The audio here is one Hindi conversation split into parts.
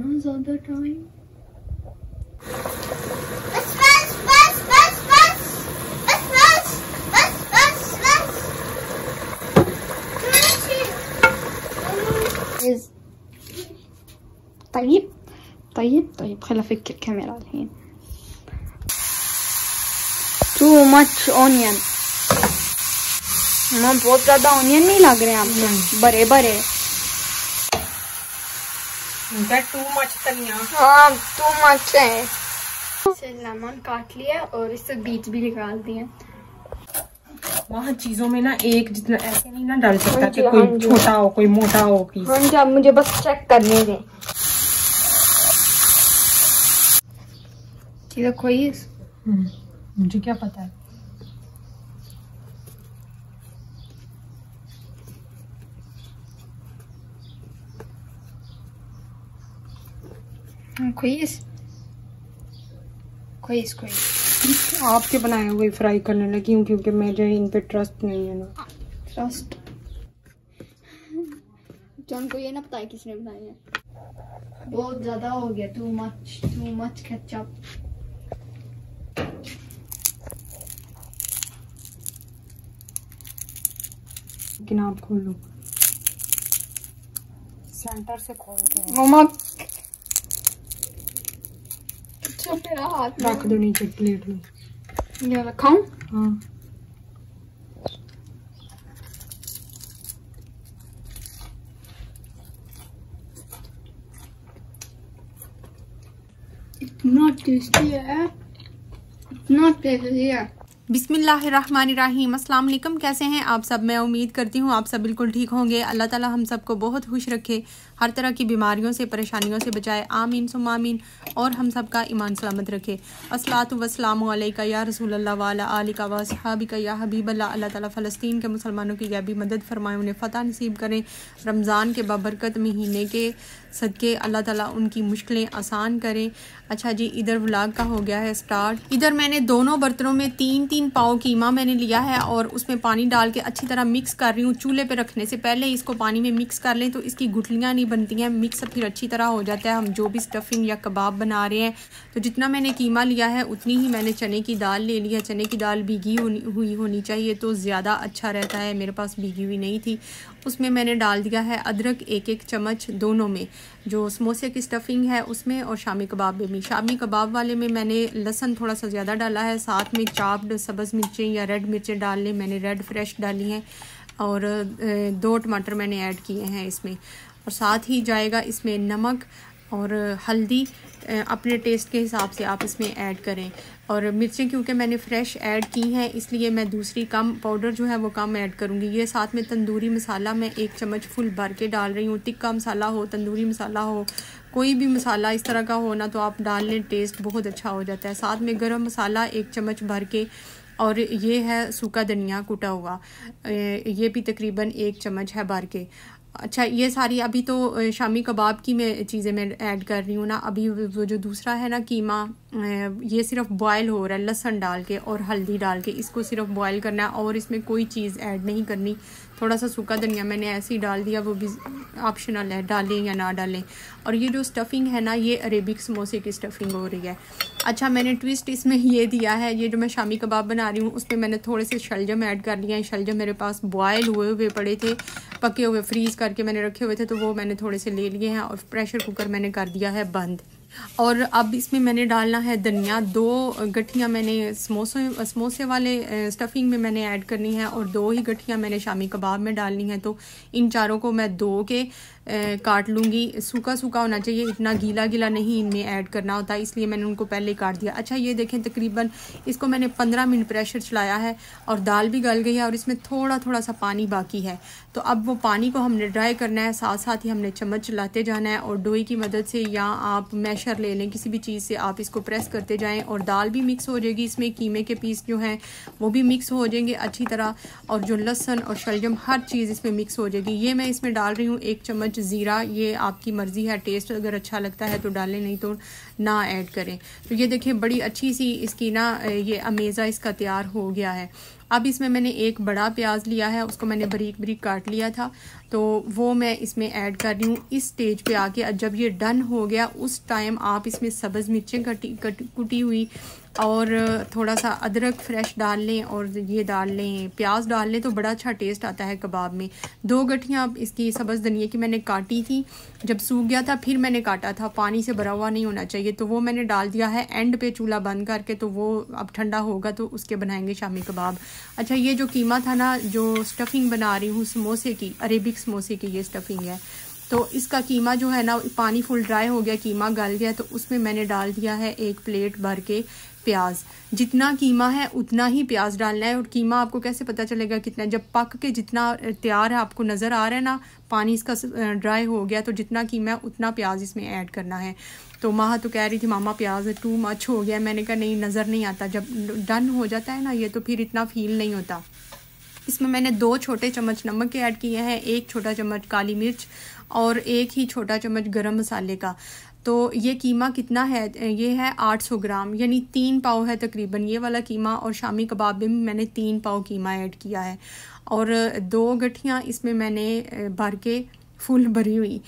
signals all the time. طيب طيب طيب خل افك الكاميرا الحين too much onion मम बहुत ज्यादा ऑनियन नहीं लग रहे हैं आपको बड़े that too हाँ, है लेमन काट लिया और इससे बीच भी निकाल दिए वहाँ चीजों में ना एक जितना ऐसे नहीं ना डाल सकता हाँ कि कोई हाँ छोटा हो कोई मोटा हो कि मुझे बस चेक करने दे देखो ये मुझे क्या पता है कोईस कोईस कोईस आपके बनाए हुए फ्राई करने लगी हूँ क्योंकि मैं जो इन पे ट्रस्ट नहीं है ना ट्रस्ट जॉन को ये ना पता है किसने बनाए हैं बहुत ज़्यादा हो गया too much too much ketchup आप खोल लो सेंटर से खोल दो मम्मा मेरा हाथ रख दो नीचे प्लेट में ये हाँ इतना टेस्टी है इतना टेस्टी है बिसमीम् अल्लाम कैसे हैं आप सब मैं उम्मीद करती हूँ आप सब बिल्कुल ठीक होंगे अल्लाह ताला हम सबको बहुत खुश रखे हर तरह की बीमारियों से परेशानियों से बचाए आमीन सुमामीन और हम सब का ईमान सलामत रखे असलात वसलाम या रसूल अल्लाह आल का वसहाबी का या हबीब अल्लाह अल्लाह ताला फ़लस्तीन के मुसलमानों की गैबी मदद फरमाए उन्हें फ़तह नसीब करें रमज़ान के बाबरकत महीने के सदके अल्लाह ताला उनकी मुश्किलें आसान करें अच्छा जी इधर व्लाग का हो गया है स्टार्ट इधर मैंने दोनों बर्तनों में तीन तीन पाव कीमा मैंने लिया है और उसमें पानी डाल के अच्छी तरह मिक्स कर रही हूँ चूल्हे पे रखने से पहले इसको पानी में मिक्स कर लें तो इसकी गुठलियाँ नहीं बनती हैं मिक्स फिर अच्छी तरह हो जाता है हम जो भी स्टफिंग या कबाब बना रहे हैं तो जितना मैंने कीमा लिया है उतनी ही मैंने चने की दाल ले ली है चने की दाल भीगी हुई होनी चाहिए तो ज़्यादा अच्छा रहता है मेरे पास भीगी हुई नहीं थी उसमें मैंने डाल दिया है अदरक एक एक चम्मच दोनों में जो समोसे की स्टफिंग है उसमें और शामी कबाब में शामी कबाब वाले में मैंने लहसन थोड़ा सा ज़्यादा डाला है साथ में चाप्ड सब्ज़ मिर्चें या रेड मिर्चें डाल लें मैंने रेड फ्रेश डाली हैं और दो टमाटर मैंने ऐड किए हैं इसमें और साथ ही जाएगा इसमें नमक और हल्दी अपने टेस्ट के हिसाब से आप इसमें ऐड करें और मिर्चें क्योंकि मैंने फ़्रेश ऐड की हैं इसलिए मैं दूसरी कम पाउडर जो है वो कम ऐड करूँगी ये साथ में तंदूरी मसाला मैं एक चम्मच फुल भर के डाल रही हूँ टिक्का मसाला हो तंदूरी मसाला हो कोई भी मसाला इस तरह का हो ना तो आप डाल लें टेस्ट बहुत अच्छा हो जाता है साथ में गर्म मसाला एक चम्मच भर के और ये है सूखा धनिया कुटा हुआ ये भी तकरीबन एक चम्मच है भर के अच्छा ये सारी अभी तो शामी कबाब की मैं चीज़ें मैं ऐड कर रही हूँ ना अभी वो जो दूसरा है ना कीमा ये सिर्फ बॉयल हो रहा है लहसन डाल के और हल्दी डाल के इसको सिर्फ बॉयल करना है और इसमें कोई चीज़ ऐड नहीं करनी थोड़ा सा सूखा धनिया मैंने ऐसे ही डाल दिया वो भी ऑप्शनल है डालें या ना डालें और ये जो स्टफ़िंग है ना ये अरेबिक समोसे की स्टफ़िंग हो रही है अच्छा मैंने ट्विस्ट इसमें ये दिया है ये जो मैं शामी कबाब बना रही हूँ उसमें मैंने थोड़े से शलजम ऐड कर लिया है शलजम मेरे पास बॉयल हुए हुए पड़े थे पके हुए फ्रीज़ करके मैंने रखे हुए थे तो वो मैंने थोड़े से ले लिए हैं और प्रेशर कुकर मैंने कर दिया है बंद और अब इसमें मैंने डालना है धनिया दो गठियाँ मैंने समोसे समोसे वाले स्टफिंग में मैंने ऐड करनी है और दो ही गठियाँ मैंने शामी कबाब में डालनी है तो इन चारों को मैं दो के काट लूँगी सूखा सूखा होना चाहिए इतना गीला गीला नहीं इनमें ऐड करना होता इसलिए मैंने उनको पहले काट दिया अच्छा ये देखें तकरीबन इसको मैंने पंद्रह मिनट प्रेशर चलाया है और दाल भी गल गई है और इसमें थोड़ा थोड़ा सा पानी बाकी है तो अब वो पानी को हमने ड्राई करना है साथ साथ ही हमने चम्मच चलाते जाना है और डोई की मदद से या आप मैशर ले लें किसी भी चीज़ से आप इसको प्रेस करते जाएँ और दाल भी मिक्स हो जाएगी इसमें कीमे के पीस जो हैं वो भी मिक्स हो जाएंगे अच्छी तरह और जो लहसन और शलजम हर चीज़ इसमें मिक्स हो जाएगी ये मैं इसमें डाल रही हूँ एक चम्मच ज़ीरा ये आपकी मर्ज़ी है टेस्ट अगर अच्छा लगता है तो डालें नहीं तो ना ऐड करें तो ये देखिए बड़ी अच्छी सी इसकी ना ये अमेज़ा इसका तैयार हो गया है अब इसमें मैंने एक बड़ा प्याज लिया है उसको मैंने बरीक बरीक काट लिया था तो वो मैं इसमें ऐड कर रही हूँ इस स्टेज पे आके जब ये डन हो गया उस टाइम आप इसमें सब्ज़ मिर्चें कटी कट कुटी हुई और थोड़ा सा अदरक फ्रेश डाल लें और ये डाल लें प्याज डाल लें तो बड़ा अच्छा टेस्ट आता है कबाब में दो गठियाँ इसकी सब्ज़ धनिया की मैंने काटी थी जब सूख गया था फिर मैंने काटा था पानी से भरा हुआ नहीं होना चाहिए तो वो मैंने डाल दिया है एंड पे चूल्हा बंद करके तो वो अब ठंडा होगा तो उसके बनाएंगे शामी कबाब अच्छा ये जो कीमा था ना जो स्टफिंग बना रही हूँ समोसे की अरेबिक समोसे की ये स्टफिंग है तो इसका कीमा जो है ना पानी फुल ड्राई हो गया कीमा गल गया तो उसमें मैंने डाल दिया है एक प्लेट भर के प्याज जितना कीमा है उतना ही प्याज डालना है और कीमा आपको कैसे पता चलेगा कितना जब पक के जितना तैयार है आपको नज़र आ रहा है ना पानी इसका ड्राई हो गया तो जितना कीमा है उतना प्याज इसमें ऐड करना है तो माह तो कह रही थी मामा प्याज टू मच हो गया मैंने कहा नहीं नज़र नहीं आता जब डन हो जाता है ना ये तो फिर इतना फील नहीं होता इसमें मैंने दो छोटे चम्मच नमक के ऐड किए हैं एक छोटा चम्मच काली मिर्च और एक ही छोटा चम्मच गरम मसाले का तो ये कीमा कितना है ये है 800 ग्राम यानी तीन पाव है तकरीबन ये वाला कीमा और शामी कबाब में मैंने तीन पाव कीमा ऐड किया है और दो गठियाँ इसमें मैंने भर के फुल भरी हुई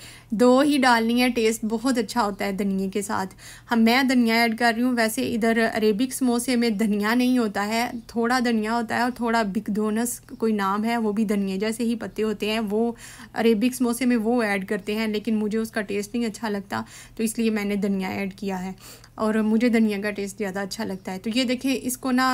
दो ही डालनी है टेस्ट बहुत अच्छा होता है धनिए के साथ हम मैं धनिया ऐड कर रही हूँ वैसे इधर अरेबिक समोसे में धनिया नहीं होता है थोड़ा धनिया होता है और थोड़ा धोनस कोई नाम है वो भी धनिया जैसे ही पत्ते होते हैं वो अरेबिक समोसे में वो ऐड करते हैं लेकिन मुझे उसका टेस्ट नहीं अच्छा लगता तो इसलिए मैंने धनिया ऐड किया है और मुझे धनिया का टेस्ट ज़्यादा अच्छा लगता है तो ये देखिए इसको ना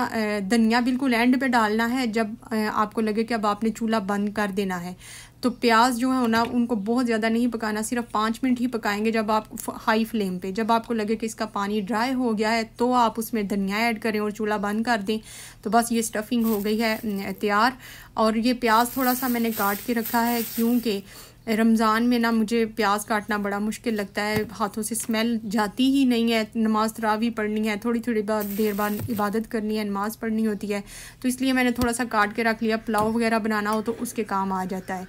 धनिया बिल्कुल एंड पे डालना है जब आपको लगे कि अब आपने चूल्हा बंद कर देना है तो प्याज जो है ना उनको बहुत ज़्यादा नहीं पकाना सिर्फ पाँच मिनट ही पकाएंगे जब आप हाई फ्लेम पे जब आपको लगे कि इसका पानी ड्राई हो गया है तो आप उसमें धनिया ऐड करें और चूल्हा बंद कर दें तो बस ये स्टफिंग हो गई है तैयार और ये प्याज थोड़ा सा मैंने काट के रखा है क्योंकि रमज़ान में ना मुझे प्याज काटना बड़ा मुश्किल लगता है हाथों से स्मेल जाती ही नहीं है नमाज तरावी पढ़नी है थोड़ी थोड़ी बार देर बाद इबादत करनी है नमाज पढ़नी होती है तो इसलिए मैंने थोड़ा सा काट के रख लिया पुलाव वगैरह बनाना हो तो उसके काम आ जाता है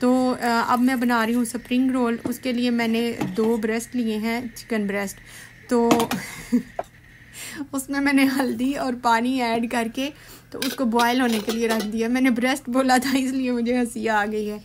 तो अब मैं बना रही हूँ स्प्रिंग रोल उसके लिए मैंने दो ब्रेस्ट लिए हैं चिकन ब्रेस्ट तो उसमें मैंने हल्दी और पानी ऐड करके तो उसको बॉयल होने के लिए रख दिया मैंने ब्रेस्ट बोला था इसलिए मुझे हंसी आ गई है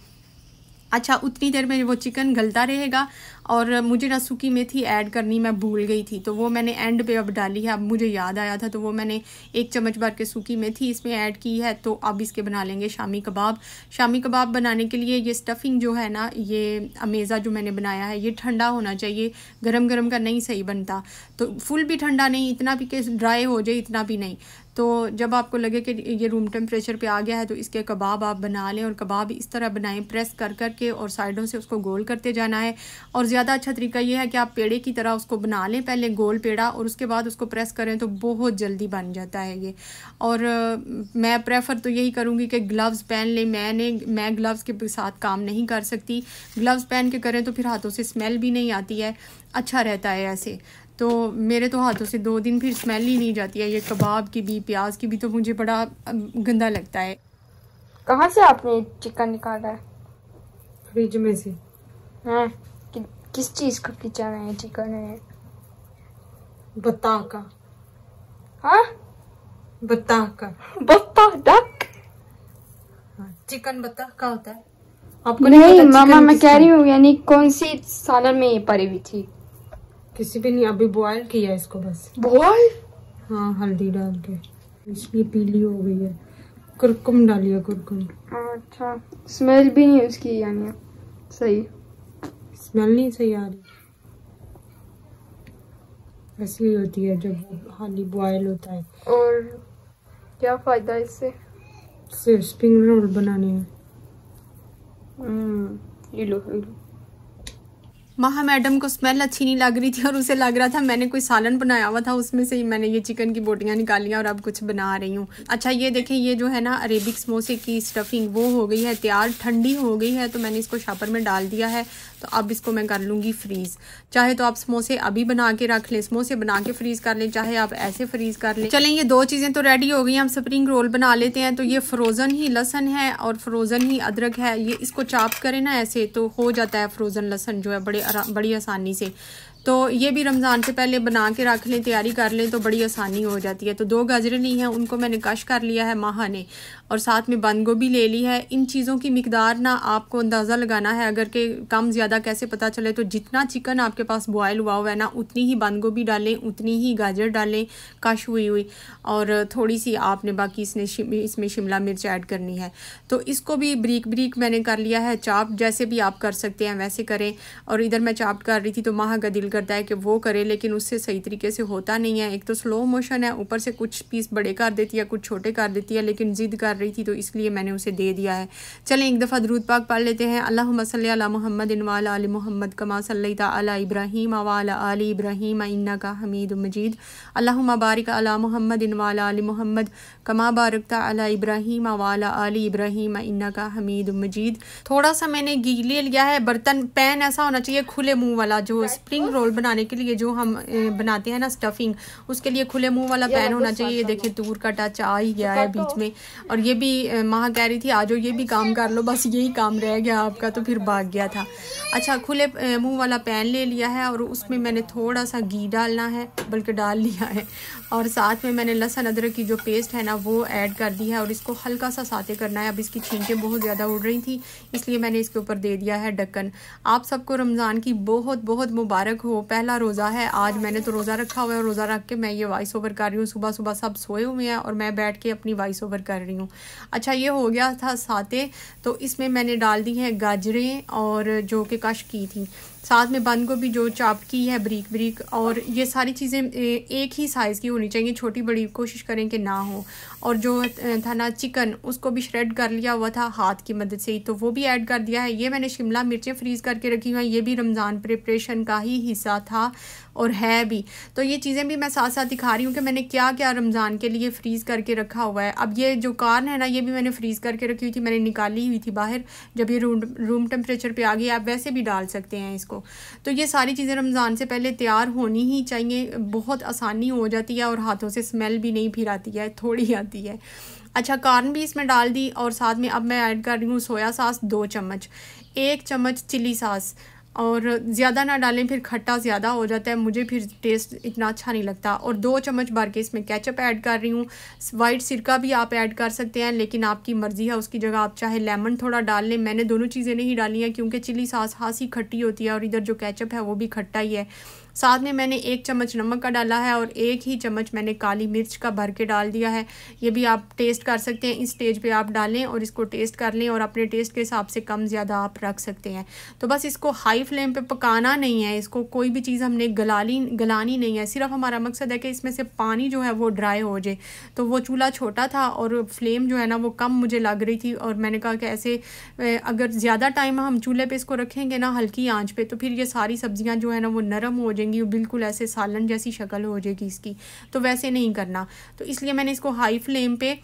अच्छा उतनी देर में वो चिकन गलता रहेगा और मुझे ना सूखी मेथी ऐड करनी मैं भूल गई थी तो वो मैंने एंड पे अब डाली है अब मुझे याद आया था तो वो मैंने एक चम्मच भर के सूखी मेथी इसमें ऐड की है तो अब इसके बना लेंगे शामी कबाब शामी कबाब बनाने के लिए ये स्टफिंग जो है ना ये अमेज़ा जो मैंने बनाया है ये ठंडा होना चाहिए गर्म गर्म का नहीं सही बनता तो फुल भी ठंडा नहीं इतना भी कि ड्राई हो जाए इतना भी नहीं तो जब आपको लगे कि ये रूम टेम्परेचर पे आ गया है तो इसके कबाब आप बना लें और कबाब इस तरह बनाएं प्रेस कर कर के और साइडों से उसको गोल करते जाना है और ज़्यादा अच्छा तरीका ये है कि आप पेड़े की तरह उसको बना लें पहले गोल पेड़ा और उसके बाद उसको प्रेस करें तो बहुत जल्दी बन जाता है ये और मैं प्रेफर तो यही करूँगी कि ग्लव्स पहन लें मैंने मैं ग्लव्स के साथ काम नहीं कर सकती ग्लव्स पहन के करें तो फिर हाथों से स्मेल भी नहीं आती है अच्छा रहता है ऐसे तो मेरे तो हाथों से दो दिन फिर स्मेल ही नहीं जाती है ये कबाब की भी प्याज की भी तो मुझे बड़ा गंदा लगता है कहाँ से आपने चिकन निकाला है फ्रिज में से हाँ किस चीज को खींचा रहे हैं बता का हाँ? बताका बता का बता डक हाँ, चिकन बता का होता है आपको नहीं, नहीं मामा मैं कह रही हूँ यानी कौन सी सालन में ये परी हुई थी किसी भी नहीं अभी बॉयल किया इसको बस बॉयल हाँ हल्दी डाल के इसलिए पीली हो गई है कुरकुम डालिए कुरकुम अच्छा स्मेल भी नहीं उसकी यानी सही स्मेल नहीं सही आ रही ऐसी होती है जब हाली बॉयल होता है और क्या फ़ायदा इससे सिर्फ स्प्रिंग रोल बनाने में महा हम्म, मैडम को स्मेल अच्छी नहीं लग रही थी और उसे लग रहा था मैंने कोई सालन बनाया हुआ था उसमें से ही मैंने ये चिकन की बोटियाँ निकालियाँ और अब कुछ बना रही हूँ अच्छा ये देखें ये जो है ना अरेबिक समोसे की स्टफिंग वो हो गई है तैयार ठंडी हो गई है तो मैंने इसको शापर में डाल दिया है तो अब इसको मैं कर लूँगी फ्रीज़ चाहे तो आप समोसे अभी बना के रख लें समोसे बना के फ्रीज़ कर लें चाहे आप ऐसे फ्रीज़ कर लें चलें ये दो चीज़ें तो रेडी हो गई हम स्प्रिंग रोल बना लेते हैं तो ये फ्रोज़न ही लहसन है और फ्रोज़न ही अदरक है ये इसको चाप करें ना ऐसे तो हो जाता है फ्रोज़न लहसन जो है बड़े बड़ी आसानी से तो ये भी रमज़ान से पहले बना के रख लें तैयारी कर लें तो बड़ी आसानी हो जाती है तो दो गाजरें नहीं हैं उनको मैंने कश कर लिया है माह ने और साथ में बंद गोभी ले ली है इन चीज़ों की मकदार ना आपको अंदाज़ा लगाना है अगर के कम ज़्यादा कैसे पता चले तो जितना चिकन आपके पास बॉयल हुआ हुआ है ना उतनी ही बंद गोभी डालें उतनी ही गाजर डालें कश हुई हुई और थोड़ी सी आपने बाकी इसने इसमें शिमला मिर्च ऐड करनी है तो इसको भी ब्रीक ब्रीक मैंने कर लिया है चाप जैसे भी आप कर सकते हैं वैसे करें और इधर मैं चाप कर रही थी तो माह का दिल करता है कि वो करे लेकिन उससे सही तरीके से होता नहीं है एक तो स्लो मोशन है ऊपर से कुछ पीस बड़े कर देती है कुछ छोटे कर देती है लेकिन ज़िद कर कर रही थी तो इसलिए मैंने उसे दे दिया है चलें एक दफ़ा दरूद पाक पढ़ लेते हैं अल्लाह मसल महमद वाला आल मोहम्मद कमा सल्ला अला इब्राहीम वाला आल इब्राहिम इन्ना का हमीद मजीद अल्लाह बारिक अला मोहम्मद वाला आल मोहम्मद कमा बारकता अला इब्राहिम वाला आल इब्राहिम इन्ना का हमीद मजीद थोड़ा सा मैंने गीले लिया है बर्तन पैन ऐसा होना चाहिए खुले मुँह वाला जो स्प्रिंग रोल बनाने के लिए जो हम बनाते हैं ना स्टफिंग उसके लिए खुले मुँह वाला पैन होना चाहिए ये देखिए दूर का टच आ ही गया है बीच में और ये भी माँ कह रही थी आ जाओ ये भी काम कर लो बस यही काम रह गया आपका तो फिर भाग गया था अच्छा खुले मुंह वाला पैन ले लिया है और उसमें मैंने थोड़ा सा घी डालना है बल्कि डाल लिया है और साथ में मैंने लहसन अदरक की जो पेस्ट है ना वो ऐड कर दी है और इसको हल्का सा साथे करना है अब इसकी छींकें बहुत ज़्यादा उड़ रही थी इसलिए मैंने इसके ऊपर दे दिया है ढक्कन आप सबको रमज़ान की बहुत बहुत मुबारक हो पहला रोज़ा है आज मैंने तो रोज़ा रखा हुआ है रोज़ा रख के मैं ये वॉइस ओवर कर रही हूँ सुबह सुबह सब सोए हुए हैं और मैं बैठ के अपनी वॉइस ओवर कर रही हूँ अच्छा ये हो गया था साते तो इसमें मैंने डाल दी हैं गाजरें और जो कि कश की थी साथ में बंद को भी जो चाप की है ब्रीक ब्रीक और ये सारी चीज़ें एक ही साइज़ की होनी चाहिए छोटी बड़ी कोशिश करें कि ना हो और जो था ना चिकन उसको भी श्रेड कर लिया हुआ था हाथ की मदद से ही तो वो भी ऐड कर दिया है ये मैंने शिमला मिर्चें फ्रीज़ करके रखी हुई हैं ये भी रमज़ान प्रिपरेशन का ही हिस्सा था और है भी तो ये चीज़ें भी मैं साथ साथ दिखा रही हूँ कि मैंने क्या क्या रमज़ान के लिए फ्रीज़ करके रखा हुआ है अब ये जो कार्न है ना ये भी मैंने फ्रीज़ करके रखी हुई थी मैंने निकाली हुई थी बाहर जब ये रूम रूम टेम्परेचर पर आ गई आप वैसे भी डाल सकते हैं इसको को तो ये सारी चीज़ें रमज़ान से पहले तैयार होनी ही चाहिए बहुत आसानी हो जाती है और हाथों से स्मेल भी नहीं फिर आती है थोड़ी आती है अच्छा कॉर्न भी इसमें डाल दी और साथ में अब मैं ऐड कर रही हूँ सोया सास दो चम्मच एक चम्मच चिली सास और ज़्यादा ना डालें फिर खट्टा ज़्यादा हो जाता है मुझे फिर टेस्ट इतना अच्छा नहीं लगता और दो चम्मच भर के इसमें कैचअप ऐड कर रही हूँ वाइट सिरका भी आप ऐड कर सकते हैं लेकिन आपकी मर्ज़ी है उसकी जगह आप चाहे लेमन थोड़ा डाल लें मैंने दोनों चीज़ें नहीं डाली हैं क्योंकि चिली सास खासी खट्टी होती है और इधर जो कैचअप है वो भी खट्टा ही है साथ में मैंने एक चम्मच नमक का डाला है और एक ही चम्मच मैंने काली मिर्च का भर के डाल दिया है ये भी आप टेस्ट कर सकते हैं इस स्टेज पे आप डालें और इसको टेस्ट कर लें और अपने टेस्ट के हिसाब से कम ज़्यादा आप रख सकते हैं तो बस इसको हाई फ्लेम पे पकाना नहीं है इसको कोई भी चीज़ हमने गलाली गलानी नहीं है सिर्फ हमारा मकसद है कि इसमें से पानी जो है वो ड्राई हो जाए तो वो चूल्हा छोटा था और फ्लेम जो है ना वो कम मुझे लग रही थी और मैंने कहा कि ऐसे अगर ज़्यादा टाइम हम चूल्हे पर इसको रखेंगे ना हल्की आँच पर तो फिर ये सारी सब्ज़ियाँ जो है ना वो नरम हो जाएंगी जाएंगी बिल्कुल ऐसे सालन जैसी शक्ल हो जाएगी इसकी तो वैसे नहीं करना तो इसलिए मैंने इसको हाई फ्लेम पे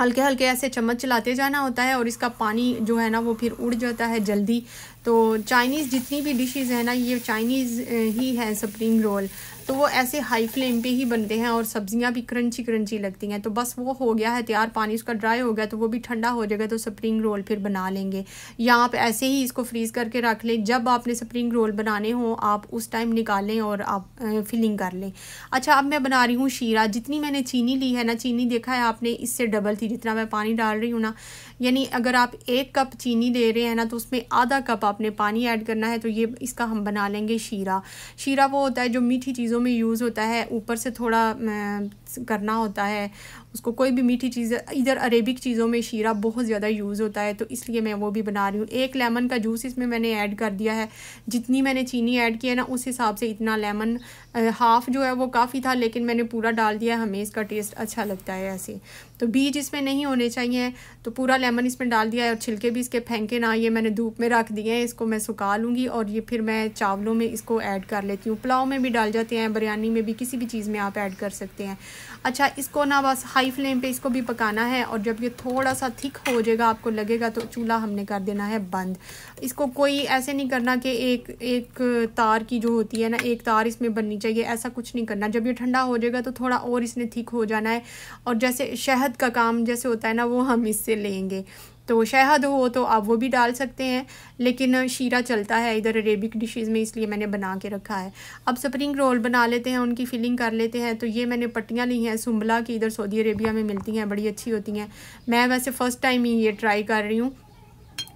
हल्के हल्के ऐसे चम्मच चलाते जाना होता है और इसका पानी जो है ना वो फिर उड़ जाता है जल्दी तो चाइनीज़ जितनी भी डिशेज़ हैं ना ये चाइनीज़ ही हैं स्प्रिंग रोल तो वो ऐसे हाई फ्लेम पे ही बनते हैं और सब्जियां भी क्रंची क्रंची लगती हैं तो बस वो हो गया है तैयार पानी उसका ड्राई हो गया तो वो भी ठंडा हो जाएगा तो स्प्रिंग रोल फिर बना लेंगे या आप ऐसे ही इसको फ्रीज़ करके रख लें जब आपने स्प्रिंग रोल बनाने हो आप उस टाइम निकालें और आप फिलिंग कर लें अच्छा अब मैं बना रही हूँ शीरा जितनी मैंने चीनी ली है ना चीनी देखा है आपने इससे डबल थी जितना मैं पानी डाल रही हूँ ना यानी अगर आप एक कप चीनी ले रहे हैं ना तो उसमें आधा कप आपने पानी ऐड करना है तो ये इसका हम बना लेंगे शीरा शीरा वो होता है जो मीठी चीज़ों में यूज़ होता है ऊपर से थोड़ा करना होता है उसको कोई भी मीठी चीज़ इधर अरेबिक चीज़ों में शीरा बहुत ज़्यादा यूज़ होता है तो इसलिए मैं वो भी बना रही हूँ एक लेमन का जूस इसमें मैंने ऐड कर दिया है जितनी मैंने चीनी ऐड की है ना उस हिसाब से इतना लेमन हाफ़ जो है वो काफ़ी था लेकिन मैंने पूरा डाल दिया हमें इसका टेस्ट अच्छा लगता है ऐसे तो बीज इसमें नहीं होने चाहिए तो पूरा लेमन इसमें डाल दिया है और छिलके भी इसके फेंके ना ये मैंने धूप में रख दिए हैं इसको मैं सुखा लूँगी और ये फिर मैं चावलों में इसको ऐड कर लेती हूँ पुलाव में भी डाल जाते हैं बिरयानी में भी किसी भी चीज़ में आप ऐड कर सकते हैं अच्छा इसको ना बस हाई फ्लेम पे इसको भी पकाना है और जब ये थोड़ा सा थिक हो जाएगा आपको लगेगा तो चूल्हा हमने कर देना है बंद इसको कोई ऐसे नहीं करना कि एक एक तार की जो होती है ना एक तार इसमें बननी चाहिए ऐसा कुछ नहीं करना जब ये ठंडा हो जाएगा तो थोड़ा और इसने थिक हो जाना है और जैसे शहद का काम जैसे होता है ना वो हम इससे लेंगे तो शहद हो तो आप वो भी डाल सकते हैं लेकिन शीरा चलता है इधर अरेबिक डिशेज़ में इसलिए मैंने बना के रखा है अब स्प्रिंग रोल बना लेते हैं उनकी फिलिंग कर लेते हैं तो ये मैंने पट्टियाँ ली हैं सुम्बला की इधर सऊदी अरेबिया में मिलती हैं बड़ी अच्छी होती हैं मैं वैसे फ़र्स्ट टाइम ही ये ट्राई कर रही हूँ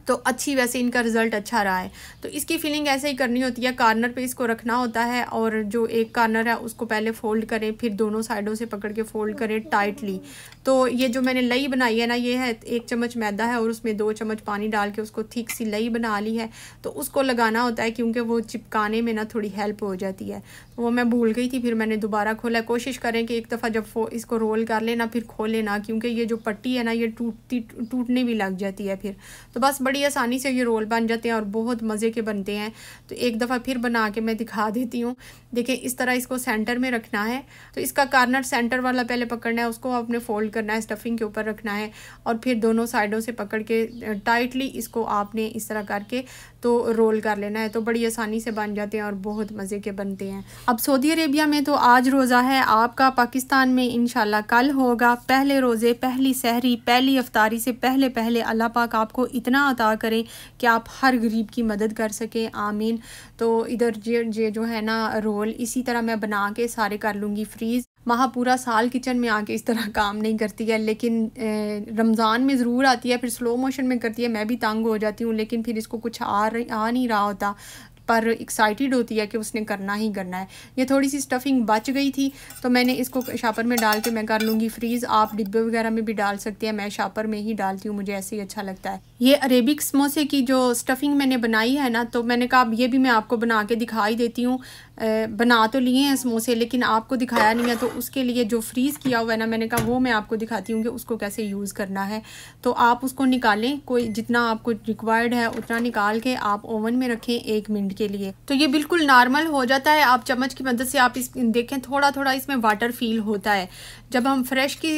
तो अच्छी वैसे इनका रिज़ल्ट अच्छा रहा है तो इसकी फिलिंग ऐसे ही करनी होती है कार्नर पे इसको रखना होता है और जो एक कार्नर है उसको पहले फ़ोल्ड करें फिर दोनों साइडों से पकड़ के फ़ोल्ड करें टाइटली तो ये जो मैंने लई बनाई है ना ये है एक चम्मच मैदा है और उसमें दो चम्मच पानी डाल के उसको ठीक सी लई बना ली है तो उसको लगाना होता है क्योंकि वो चिपकाने में ना थोड़ी हेल्प हो जाती है तो वो मैं भूल गई थी फिर मैंने दोबारा खोला कोशिश करें कि एक दफ़ा जब इसको रोल कर लेना फिर खो लेना क्योंकि ये जो पट्टी है ना ये टूटती टूटने भी लग जाती है फिर तो बस बड़ी आसानी से ये रोल बन जाते हैं और बहुत मज़े के बनते हैं तो एक दफ़ा फिर बना के मैं दिखा देती हूँ देखिए इस तरह इसको सेंटर में रखना है तो इसका कार्नर सेंटर वाला पहले पकड़ना है उसको आपने फोल्ड कर करना है स्टफिंग के ऊपर रखना है और फिर दोनों साइडों से पकड़ के टाइटली इसको आपने इस तरह करके तो रोल कर लेना है तो बड़ी आसानी से बन जाते हैं और बहुत मज़े के बनते हैं अब सऊदी अरेबिया में तो आज रोज़ा है आपका पाकिस्तान में इन कल होगा पहले रोज़े पहली सहरी पहली अफ्तारी से पहले पहले अल्लाह पाक आपको इतना अता करें कि आप हर गरीब की मदद कर सकें आमीन तो इधर ये जो है ना रोल इसी तरह मैं बना के सारे कर लूँगी फ्रीज़ वहाँ पूरा साल किचन में आके इस तरह काम नहीं करती है लेकिन रमज़ान में ज़रूर आती है फिर स्लो मोशन में करती है मैं भी तंग हो जाती हूँ लेकिन फिर इसको कुछ आ आ नहीं रहा होता पर एक्साइटेड होती है कि उसने करना ही करना है ये थोड़ी सी स्टफिंग बच गई थी तो मैंने इसको शापर में डाल के मैं कर लूँगी फ्रीज़ आप डिब्बे वगैरह में भी डाल सकते हैं मैं शापर में ही डालती हूँ मुझे ऐसे ही अच्छा लगता है ये अरेबिक समोसे की जो स्टफिंग मैंने बनाई है ना तो मैंने कहा अब ये भी मैं आपको बना के दिखाई देती हूँ बना तो लिए हैं समोसे लेकिन आपको दिखाया नहीं है तो उसके लिए जो फ्रीज़ किया हुआ है ना मैंने कहा वो मैं आपको दिखाती हूँ कि उसको कैसे यूज़ करना है तो आप उसको निकालें कोई जितना आपको रिक्वायर्ड है उतना निकाल के आप ओवन में रखें एक मिनट के लिए तो ये बिल्कुल नॉर्मल हो जाता है आप चम्मच की मदद से आप इस देखें थोड़ा थोड़ा इसमें वाटर फील होता है जब हम फ्रेश की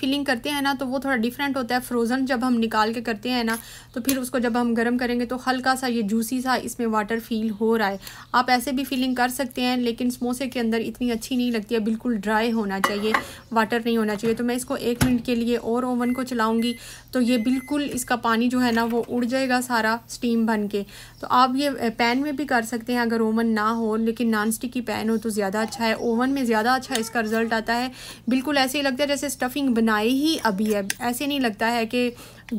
फीलिंग करते हैं ना तो वो थोड़ा डिफरेंट होता है फ्रोज़न जब हम निकाल के करते हैं ना तो फिर उसको जब हम गर्म करेंगे तो हल्का सा ये जूसी सा इसमें वाटर फील हो रहा है आप ऐसे भी फीलिंग कर सकते सकते हैं लेकिन समोसे के अंदर इतनी अच्छी नहीं लगती है बिल्कुल ड्राई होना चाहिए वाटर नहीं होना चाहिए तो मैं इसको एक मिनट के लिए और ओवन को चलाऊंगी तो ये बिल्कुल इसका पानी जो है ना वो उड़ जाएगा सारा स्टीम बन के तो आप ये पैन में भी कर सकते हैं अगर ओवन ना हो लेकिन नॉन स्टिक की पैन हो तो ज़्यादा अच्छा है ओवन में ज़्यादा अच्छा इसका रिज़ल्ट आता है बिल्कुल ऐसे ही लगता है जैसे स्टफिंग बनाई ही अभी है ऐसे नहीं लगता है कि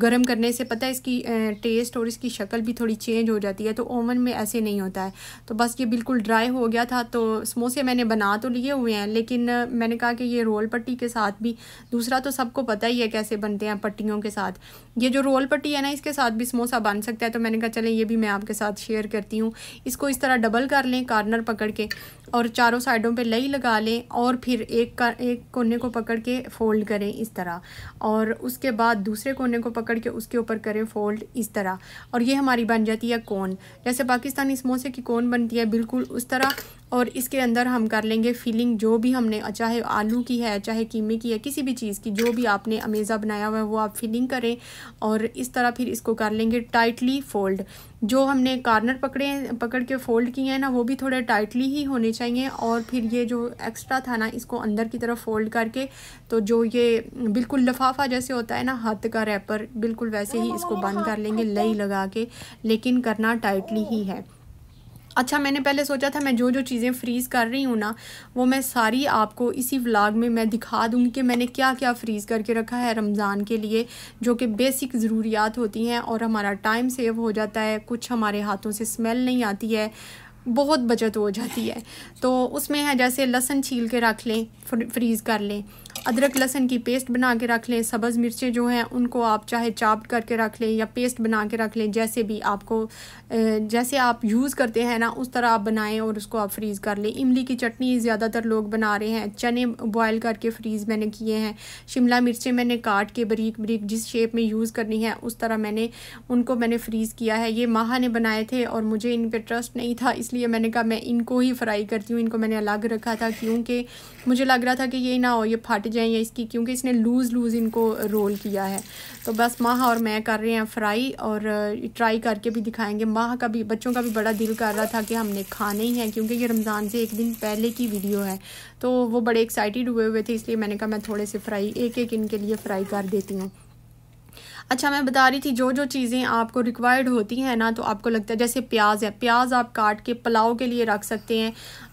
गर्म करने से पता है इसकी टेस्ट और इसकी शक्ल भी थोड़ी चेंज हो जाती है तो ओवन में ऐसे नहीं होता है तो बस ये बिल्कुल ड्राई हो गया था तो समोसे मैंने बना तो लिए हुए हैं लेकिन मैंने कहा कि ये रोल पट्टी के साथ भी दूसरा तो सबको पता ही है कैसे बनते हैं पट्टियों के साथ ये जो रोल पट्टी है ना इसके साथ भी समोसा बन सकता है तो मैंने कहा चलें ये भी मैं आपके साथ शेयर करती हूँ इसको इस तरह डबल कर लें कार्नर पकड़ के और चारों साइडों पे लई लगा लें और फिर एक का एक कोने को पकड़ के फ़ोल्ड करें इस तरह और उसके बाद दूसरे कोने को पकड़ के उसके ऊपर करें फ़ोल्ड इस तरह और ये हमारी बन जाती है कोन जैसे पाकिस्तानी समोसे की कोन बनती है बिल्कुल उस तरह और इसके अंदर हम कर लेंगे फिलिंग जो भी हमने चाहे आलू की है चाहे कीमे की है किसी भी चीज़ की जो भी आपने अमेज़ा बनाया हुआ है वो आप फिलिंग करें और इस तरह फिर इसको कर लेंगे टाइटली फोल्ड जो हमने कार्नर पकड़े पकड़ के फ़ोल्ड किए हैं ना वो भी थोड़े टाइटली ही होने चाहिए और फिर ये जो एक्स्ट्रा था ना इसको अंदर की तरफ फ़ोल्ड करके तो जो ये बिल्कुल लफाफा जैसे होता है ना हाथ का रैपर बिल्कुल वैसे ही इसको बंद कर लेंगे लई लगा के लेकिन करना टाइटली ही है अच्छा मैंने पहले सोचा था मैं जो जो चीज़ें फ्रीज़ कर रही हूँ ना वो मैं सारी आपको इसी व्लाग में मैं दिखा दूँगी कि मैंने क्या क्या फ्रीज़ करके रखा है रमज़ान के लिए जो कि बेसिक ज़रूरियात होती हैं और हमारा टाइम सेव हो जाता है कुछ हमारे हाथों से स्मेल नहीं आती है बहुत बचत हो जाती है तो उसमें है जैसे लहसन छील के रख लें फ्रीज़ कर लें अदरक लहसन की पेस्ट बना के रख लें सब्ज़ मिर्चें जो हैं उनको आप चाहे चाप करके रख लें या पेस्ट बना के रख लें जैसे भी आपको जैसे आप यूज़ करते हैं ना उस तरह आप बनाएं और उसको आप फ्रीज़ कर लें इमली की चटनी ज़्यादातर लोग बना रहे हैं चने बॉयल करके फ्रीज़ मैंने किए हैं शिमला मिर्चें मैंने काट के बरीक बरीक जिस शेप में यूज़ करनी है उस तरह मैंने उनको मैंने फ्रीज़ किया है ये माहा ने बनाए थे और मुझे इन पर ट्रस्ट नहीं था इसलिए मैंने कहा मैं इनको ही फ्राई करती हूँ इनको मैंने अलग रखा था क्योंकि मुझे लग रहा था कि ये ना हो ये फट हट जाएँ या इसकी क्योंकि इसने लूज़ लूज़ इनको रोल किया है तो बस माह और मैं कर रहे हैं फ्राई और ट्राई करके भी दिखाएंगे माह का भी बच्चों का भी बड़ा दिल कर रहा था कि हमने खाने ही हैं क्योंकि ये रमज़ान से एक दिन पहले की वीडियो है तो वो बड़े एक्साइटेड हुए हुए थे इसलिए मैंने कहा मैं थोड़े से फ्राई एक एक इनके लिए फ़्राई कर देती हूँ अच्छा मैं बता रही थी जो जो चीज़ें आपको रिक्वायर्ड होती हैं ना तो आपको लगता है जैसे प्याज है प्याज आप काट के पुलाव के लिए रख सकते हैं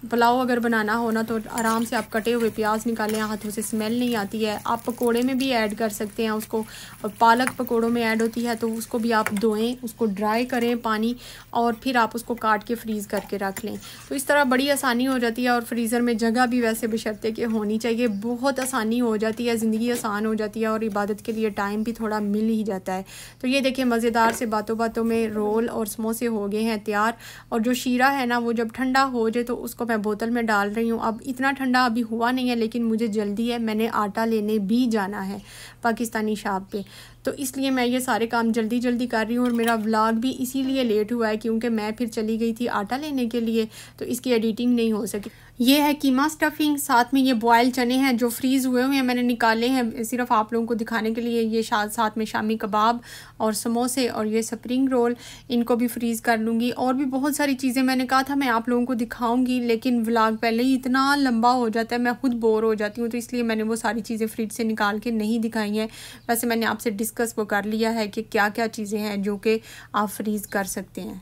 पुलाव अगर बनाना हो ना तो आराम से आप कटे हुए प्याज निकालें हाथों से स्मेल नहीं आती है आप पकोड़े में भी ऐड कर सकते हैं उसको और पालक पकोड़ों में ऐड होती है तो उसको भी आप धोएं उसको ड्राई करें पानी और फिर आप उसको काट के फ्रीज़ करके रख लें तो इस तरह बड़ी आसानी हो जाती है और फ्रीज़र में जगह भी वैसे बशरते कि होनी चाहिए बहुत आसानी हो जाती है ज़िंदगी आसान हो जाती है और इबादत के लिए टाइम भी थोड़ा मिल ही जाता है तो ये देखिए मज़ेदार से बातों बातों में रोल और समोसे हो गए हैं तैयार और जो शीरा है ना वो जब ठंडा हो जाए तो उसको मैं बोतल में डाल रही हूँ अब इतना ठंडा अभी हुआ नहीं है लेकिन मुझे जल्दी है मैंने आटा लेने भी जाना है पाकिस्तानी शॉप पे तो इसलिए मैं ये सारे काम जल्दी जल्दी कर रही हूँ और मेरा व्लॉग भी इसीलिए लेट हुआ है क्योंकि मैं फिर चली गई थी आटा लेने के लिए तो इसकी एडिटिंग नहीं हो सकी ये है कीमा स्टफिंग साथ में ये बॉयल चने हैं जो फ्रीज़ हुए हुए हैं मैंने निकाले हैं सिर्फ आप लोगों को दिखाने के लिए ये साथ में शामी कबाब और समोसे और ये स्प्रिंग रोल इनको भी फ्रीज़ कर लूँगी और भी बहुत सारी चीज़ें मैंने कहा था मैं आप लोगों को दिखाऊँगी लेकिन व्लाग पहले ही इतना लंबा हो जाता है मैं खुद बोर हो जाती हूँ तो इसलिए मैंने वो सारी चीज़ें फ्रिज से निकाल के नहीं दिखाई हैं वैसे मैंने आपसे डिस डिस्कस वो कर लिया है कि क्या क्या चीज़ें हैं जो कि आप फ्रीज़ कर सकते हैं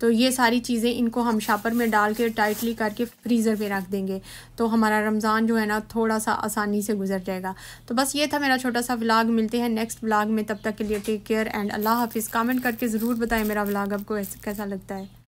तो ये सारी चीज़ें इनको हम शापर में डाल के टाइटली करके फ्रीज़र में रख देंगे तो हमारा रमज़ान जो है ना थोड़ा सा आसानी से गुजर जाएगा तो बस ये था मेरा छोटा सा व्लाग मिलते हैं नेक्स्ट व्लाग में तब तक के लिए टेक केयर एंड अल्लाह हाफिज़ कमेंट करके ज़रूर बताएं मेरा व्लाग आपको कैसा लगता है